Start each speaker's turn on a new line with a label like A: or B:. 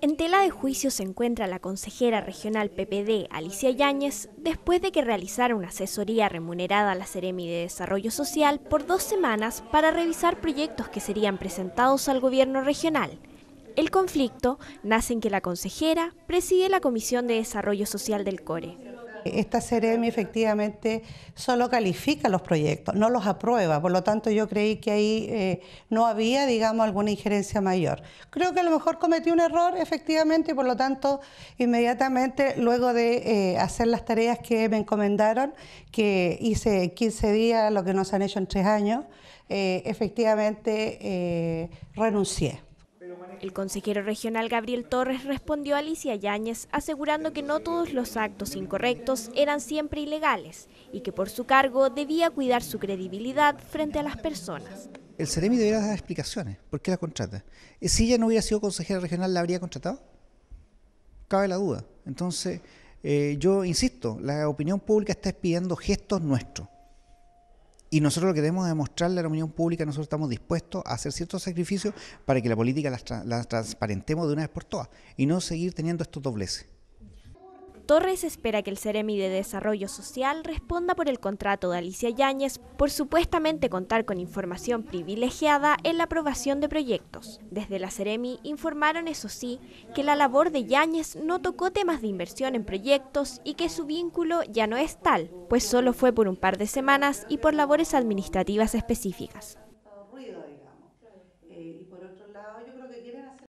A: En tela de juicio se encuentra la consejera regional PPD, Alicia Yáñez, después de que realizara una asesoría remunerada a la Ceremi de Desarrollo Social por dos semanas para revisar proyectos que serían presentados al gobierno regional. El conflicto nace en que la consejera preside la Comisión de Desarrollo Social del CORE.
B: Esta CEREMI efectivamente solo califica los proyectos, no los aprueba, por lo tanto yo creí que ahí eh, no había, digamos, alguna injerencia mayor. Creo que a lo mejor cometí un error efectivamente y por lo tanto inmediatamente luego de eh, hacer las tareas que me encomendaron, que hice 15 días, lo que nos han hecho en tres años, eh, efectivamente renuncié.
A: El consejero regional Gabriel Torres respondió a Alicia Yáñez asegurando que no todos los actos incorrectos eran siempre ilegales y que por su cargo debía cuidar su credibilidad frente a las personas.
C: El Ceremi debería dar explicaciones. ¿Por qué la contrata? Si ella no hubiera sido consejera regional, ¿la habría contratado? Cabe la duda. Entonces, eh, yo insisto, la opinión pública está pidiendo gestos nuestros. Y nosotros lo que debemos demostrarle a la opinión pública, nosotros estamos dispuestos a hacer ciertos sacrificios para que la política la transparentemos de una vez por todas y no seguir teniendo estos dobleces.
A: Torres espera que el Ceremi de Desarrollo Social responda por el contrato de Alicia Yáñez por supuestamente contar con información privilegiada en la aprobación de proyectos. Desde la Ceremi informaron, eso sí, que la labor de Yáñez no tocó temas de inversión en proyectos y que su vínculo ya no es tal, pues solo fue por un par de semanas y por labores administrativas específicas.